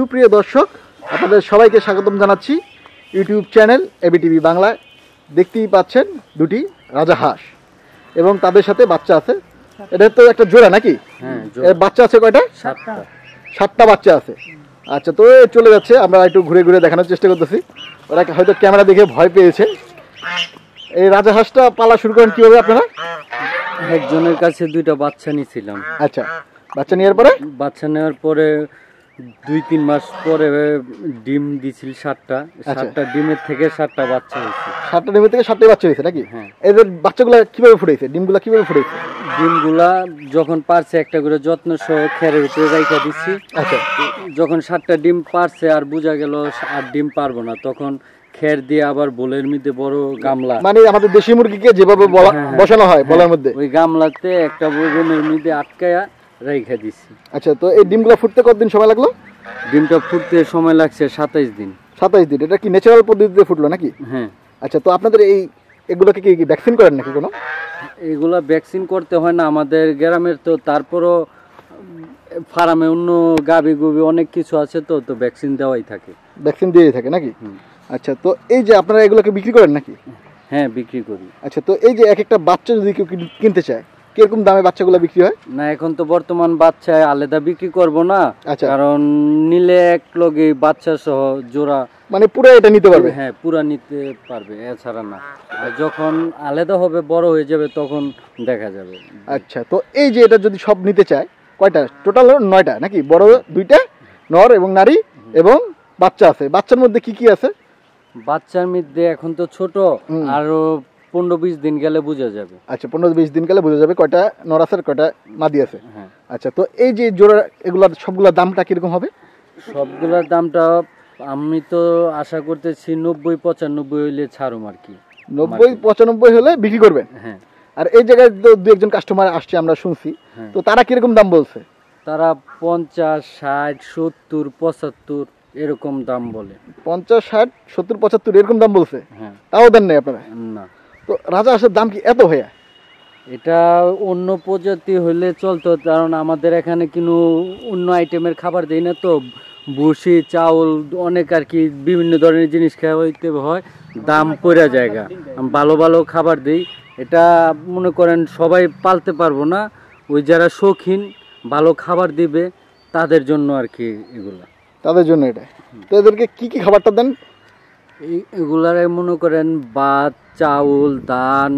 সুপ্রিয় দর্শক আপনাদের সবাইকে স্বাগতম জানাচ্ছি ইউটিউব চ্যানেল এবিটিভি বাংলায় দেখতেই পাচ্ছেন দুটি রাজা হাঁস এবং তাদের সাথে বাচ্চা আছে এটা তো একটা জোড়া নাকি হ্যাঁ, বাচ্চা আছে কয়টা সাতটা সাতটা বাচ্চা আছে আচ্ছা তো চলে যাচ্ছে আমরা একটু ঘুরে ঘুরে দেখানোর চেষ্টা করতেছি ওরা হয়তো ক্যামেরা দেখে ভয় পেয়েছে এই রাজা হাঁসটা পালা শুরু করেন কীভাবে আপনারা একজনের কাছে দুইটা বাচ্চা নিয়েছিলাম আচ্ছা বাচ্চা নেওয়ার পরে বাচ্চা নেওয়ার পরে দুই তিন মাস পরে ডিম দিছিল সাতটা আচ্ছা। সাতটা ডিমের থেকে সাতটা বাচ্চা হয়েছে সাতটা ডিমের থেকে সাতটা বাচ্চা হয়েছে নাকি হ্যাঁ এদের বাচ্চাগুলো কিভাবে ফুটেছে ডিমগুলো কিভাবে ফুটেছে ডিমগুলা যখন পারছে একটা করে যত্ন সহ খেরের উপরে রাইখা দিচ্ছি আচ্ছা যখন সাতটা ডিম পারছে আর বোঝা গেল আর ডিম পারবো না তখন খের দিয়ে আবার বোলের মধ্যে বড় গামলা মানে আমাদের দেশি মুরগিকে যেভাবে হ্যাঁ, হ্যাঁ। বসানো হয় বলার হ্যাঁ, মধ্যে ওই গামলাতে একটা রুমের মধ্যে আটকায়া রেখে দিছি আচ্ছা তো এই ডিমগুলো ফুটতে কতদিন সময় লাগলো ডিমটা ফুটতে সময় লাগছে সাতাইশ দিন সাতাইশ দিন এটা কি ন্যাচারাল পদ্ধতিতে ফুটলো নাকি হ্যাঁ আচ্ছা তো আপনাদের এই এগুলোকে কি ভ্যাকসিন করেন নাকি কোনো এগুলো ভ্যাকসিন করতে হয় না আমাদের গ্রামের তো তারপরও ফার্মে অন্য গাবি গুবি অনেক কিছু আছে তো তো ভ্যাকসিন দেওয়াই থাকে ভ্যাকসিন দিয়েই থাকে নাকি আচ্ছা তো এই যে আপনারা এগুলোকে বিক্রি করেন নাকি হ্যাঁ বিক্রি করি আচ্ছা তো এই যে এক একটা বাচ্চা যদি কেউ কিনতে চায় কিরকম দামে বাচ্চাগুলো বিক্রি হয় না এখন তো বর্তমান বাচ্চায় আলাদা বিক্রি করব না আচ্ছা। কারণ নিলে এক লগে বাচ্চা সহ জোড়া মানে পুরো এটা নিতে পারবে হ্যাঁ পুরো নিতে পারবে এছাড়া না আর যখন আলাদা হবে বড় হয়ে যাবে তখন দেখা যাবে আচ্ছা তো এই যে এটা যদি সব নিতে চায় কয়টা টোটাল নয়টা নাকি বড় দুইটা নর এবং নারী এবং বাচ্চা আছে বাচ্চার মধ্যে কি কি আছে বাচ্চার মধ্যে এখন তো ছোট আরো পনেরো বিশ দিন গেলে বোঝা যাবে আচ্ছা পনেরো বিশ দিন গেলে বোঝা যাবে কয়টা নরাসের কয়টা মাদি আছে হ্যাঁ। আচ্ছা তো এই যে জোড়া দামটা কিরকম হবে দামটা আমি তো আশা করতেছি নব্বই পঁচানব্বই ছাড়ুম আর কি নব্বই পঁচানব্বই হলে বিক্রি করবেন হ্যাঁ আর এই জায়গায় তো দু একজন কাস্টমার আসছে আমরা শুনছি হ্যাঁ। তো তারা কিরকম দাম বলছে তারা পঞ্চাশ ষাট সত্তর পঁচাত্তর এরকম দাম বলে পঞ্চাশ ষাট সত্তর পঁচাত্তর এরকম দাম বলছে হ্যাঁ। তাও দেন নাই আপনারা না তো রাজা হাঁসের দাম কি এত ভাইয়া এটা অন্য প্রজাতি হলে চলতো কারণ আমাদের এখানে কিন্তু অন্য আইটেমের খাবার দেয় না তো ভুসি চাউল অনেক আর কি বিভিন্ন ধরনের জিনিস খাওয়াইতে হয় দাম পড়ে জায়গা ভালো ভালো খাবার দিই এটা মনে করেন সবাই পালতে পারবো না ওই যারা শৌখিন ভালো খাবার দিবে তাদের জন্য আর কি এগুলো তাদের জন্য এটা তো এদেরকে কী কী খাবারটা দেন এগুলারে মনে করেন ভাত চাউল ধান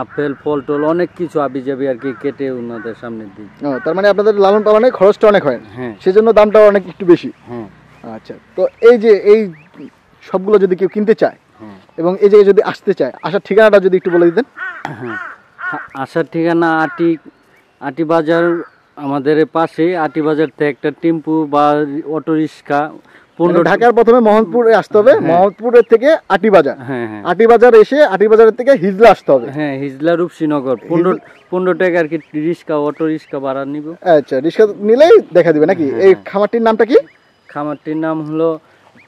আপেল ফল টল অনেক কিছু আবি যাবি আর কি কেটে ওনাদের সামনে দিই তার মানে আপনাদের লালন পালনে খরচটা অনেক হয় সেই হ্যাঁ। সেজন্য দামটা অনেক একটু বেশি হ্যাঁ আচ্ছা তো এই যে এই সবগুলো যদি কেউ কিনতে চায় হ্যাঁ। এবং এই যে যদি আসতে চায় আসার ঠিকানাটা যদি একটু বলে দিতেন হ্যাঁ আসার ঠিকানা আটি আটি বাজার আমাদের পাশে আটি বাজার থেকে একটা টেম্পু বা অটো রিক্সা ঢাকার প্রথমে মোহাম্মদপুরে আসতে হবে হ্যাঁ। মোহাম্মদপুরের থেকে আটি বাজার হ্যাঁ, হ্যাঁ। আটি বাজার এসে আটি বাজারের থেকে হিজলা আসতে হবে হ্যাঁ হিজলা রূপ শ্রীনগর পনেরো টাকা আর কি রিক্সা অটো রিক্সা ভাড়া নিব আচ্ছা রিক্সা নিলেই দেখা দিবে নাকি এই খামারটির নামটা কি খামারটির নাম হলো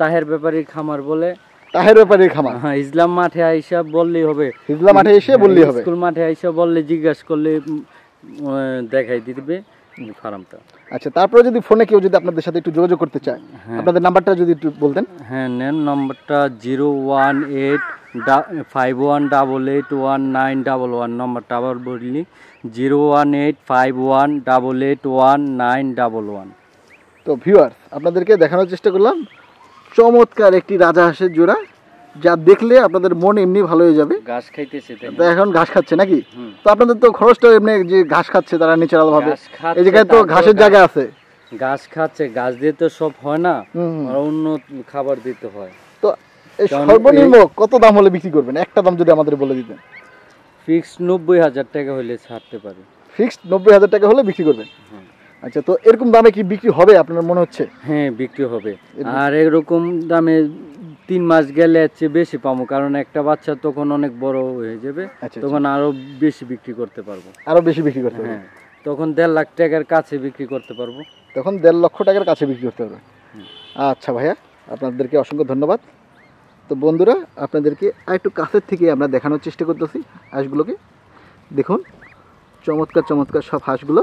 তাহের ব্যাপারী খামার বলে তাহের ব্যাপারীর খামার হ্যাঁ ইসলাম মাঠে আইসা বললেই হবে ইসলাম মাঠে এসে বললেই হবে স্কুল মাঠে আইসা বললে জিজ্ঞাসা করলে দেখাই দিবে ফার্মটা আচ্ছা তারপরে যদি ফোনে কেউ যদি আপনাদের সাথে একটু যোগাযোগ করতে চায় হ্যাঁ। আপনাদের নাম্বারটা যদি একটু বলতেন হ্যাঁ নেন নম্বরটা zero one eight five one double eight one nine double one নম্বরটা আবার বললি zero one eight five one double eight one nine double one তো ভিউয়ার্স আপনাদেরকে দেখানোর চেষ্টা করলাম চমৎকার একটি রাজা হাঁসের জোড়া যা দেখলে আপনাদের মন এমনি ভালো হয়ে যাবে ঘাস খাইতেছে তো এখন ঘাস খাচ্ছে নাকি তো আপনাদের তো খরচটা এমনি যে ঘাস খাচ্ছে তারা ন্যাচারাল ভাবে এই জায়গায় তো ঘাসের জায়গা আছে ঘাস খাচ্ছে ঘাস দিয়ে তো সব হয় না আর অন্য খাবার দিতে হয় তো এই সর্বনিম্ন কত দাম হলে বিক্রি করবেন একটা দাম যদি আমাদের বলে দিতেন ফিক্স নব্বই হাজার টাকা হলে ছাড়তে পারে ফিক্স নব্বই হাজার টাকা হলে বিক্রি করবেন আচ্ছা তো এরকম দামে কি বিক্রি হবে আপনার মনে হচ্ছে হ্যাঁ বিক্রি হবে আর এরকম দামে তিন মাস গেলে এর চেয়ে বেশি পাবো কারণ একটা বাচ্চা তখন অনেক বড় হয়ে যাবে আচ্ছা, আচ্ছা। তখন আরো বেশি বিক্রি করতে পারবো আরো বেশি বিক্রি করতে হ্যাঁ তখন দেড় লাখ টাকার কাছে বিক্রি করতে পারবো তখন দেড় লক্ষ টাকার কাছে বিক্রি করতে পারবে হ্যাঁ। আচ্ছা ভাইয়া আপনাদেরকে অসংখ্য ধন্যবাদ তো বন্ধুরা আপনাদেরকে আরেকটু কাছের থেকে আমরা দেখানোর চেষ্টা করতেছি হাঁসগুলোকে দেখুন চমৎকার চমৎকার সব হাঁসগুলো